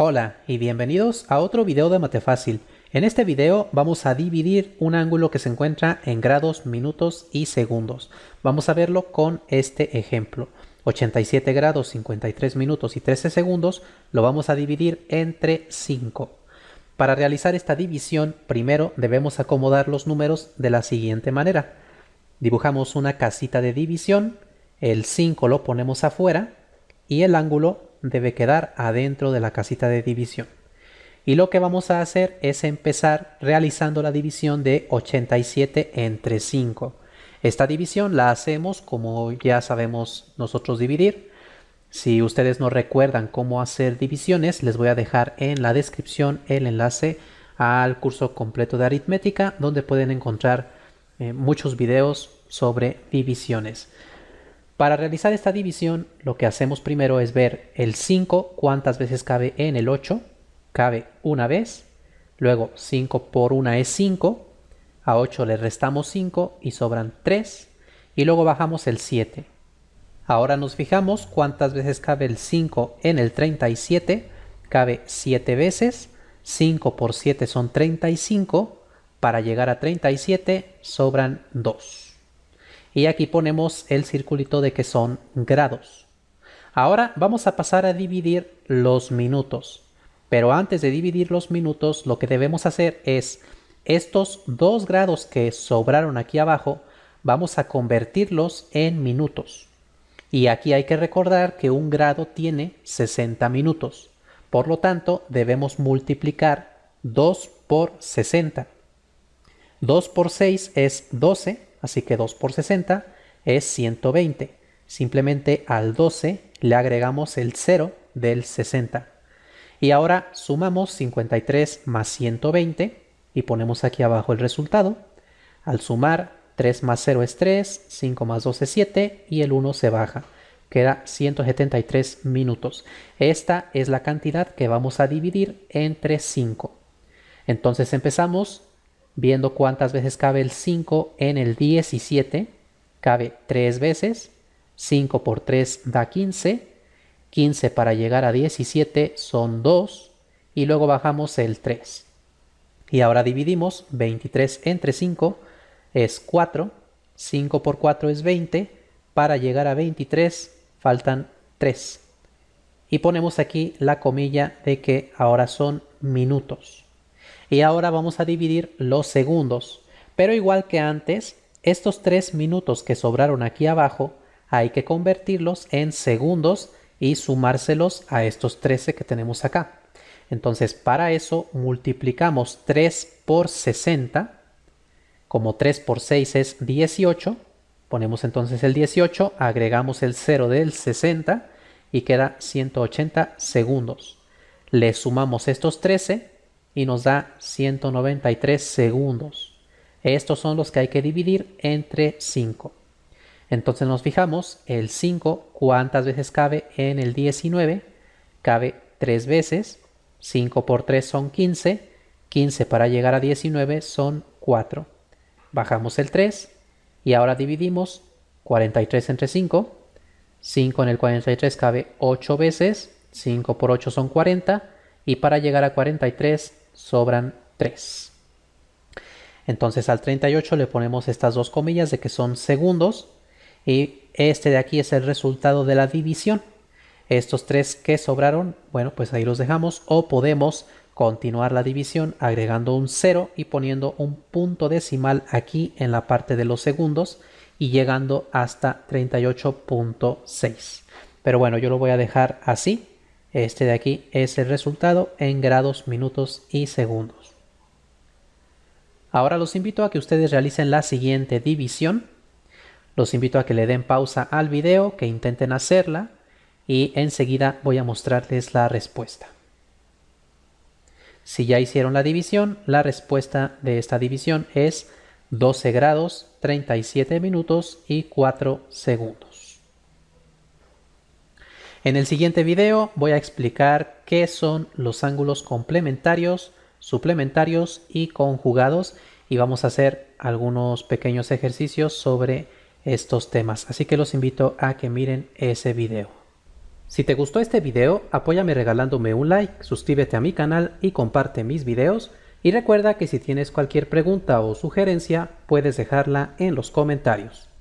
Hola y bienvenidos a otro video de Matefácil. En este video vamos a dividir un ángulo que se encuentra en grados, minutos y segundos. Vamos a verlo con este ejemplo. 87 grados, 53 minutos y 13 segundos lo vamos a dividir entre 5. Para realizar esta división, primero debemos acomodar los números de la siguiente manera. Dibujamos una casita de división, el 5 lo ponemos afuera y el ángulo debe quedar adentro de la casita de división. Y lo que vamos a hacer es empezar realizando la división de 87 entre 5. Esta división la hacemos como ya sabemos nosotros dividir. Si ustedes no recuerdan cómo hacer divisiones, les voy a dejar en la descripción el enlace al curso completo de aritmética donde pueden encontrar eh, muchos videos sobre divisiones. Para realizar esta división, lo que hacemos primero es ver el 5, cuántas veces cabe en el 8, cabe una vez, luego 5 por 1 es 5, a 8 le restamos 5 y sobran 3, y luego bajamos el 7. Ahora nos fijamos cuántas veces cabe el 5 en el 37, cabe 7 veces, 5 por 7 son 35, para llegar a 37 sobran 2 y aquí ponemos el circulito de que son grados. Ahora vamos a pasar a dividir los minutos. Pero antes de dividir los minutos, lo que debemos hacer es estos dos grados que sobraron aquí abajo, vamos a convertirlos en minutos. Y aquí hay que recordar que un grado tiene 60 minutos. Por lo tanto, debemos multiplicar 2 por 60. 2 por 6 es 12 así que 2 por 60 es 120. Simplemente al 12 le agregamos el 0 del 60. Y ahora sumamos 53 más 120 y ponemos aquí abajo el resultado. Al sumar 3 más 0 es 3, 5 más 2 es 7 y el 1 se baja. Queda 173 minutos. Esta es la cantidad que vamos a dividir entre 5. Entonces empezamos viendo cuántas veces cabe el 5 en el 17, cabe 3 veces, 5 por 3 da 15, 15 para llegar a 17 son 2 y luego bajamos el 3. Y ahora dividimos 23 entre 5 es 4, 5 por 4 es 20, para llegar a 23 faltan 3. Y ponemos aquí la comilla de que ahora son minutos. Y ahora vamos a dividir los segundos. Pero igual que antes, estos 3 minutos que sobraron aquí abajo, hay que convertirlos en segundos y sumárselos a estos 13 que tenemos acá. Entonces, para eso multiplicamos 3 por 60, como 3 por 6 es 18, ponemos entonces el 18, agregamos el 0 del 60 y queda 180 segundos. Le sumamos estos 13 y nos da 193 segundos. Estos son los que hay que dividir entre 5. Entonces nos fijamos, el 5, ¿cuántas veces cabe en el 19? Cabe 3 veces, 5 por 3 son 15, 15 para llegar a 19 son 4. Bajamos el 3 y ahora dividimos 43 entre 5, 5 en el 43 cabe 8 veces, 5 por 8 son 40 y para llegar a 43 sobran 3. Entonces al 38 le ponemos estas dos comillas de que son segundos y este de aquí es el resultado de la división. Estos tres que sobraron, bueno, pues ahí los dejamos o podemos continuar la división agregando un 0 y poniendo un punto decimal aquí en la parte de los segundos y llegando hasta 38.6. Pero bueno, yo lo voy a dejar así este de aquí es el resultado en grados, minutos y segundos. Ahora los invito a que ustedes realicen la siguiente división. Los invito a que le den pausa al video, que intenten hacerla y enseguida voy a mostrarles la respuesta. Si ya hicieron la división, la respuesta de esta división es 12 grados, 37 minutos y 4 segundos. En el siguiente video voy a explicar qué son los ángulos complementarios, suplementarios y conjugados y vamos a hacer algunos pequeños ejercicios sobre estos temas. Así que los invito a que miren ese video. Si te gustó este video, apóyame regalándome un like, suscríbete a mi canal y comparte mis videos. Y recuerda que si tienes cualquier pregunta o sugerencia, puedes dejarla en los comentarios.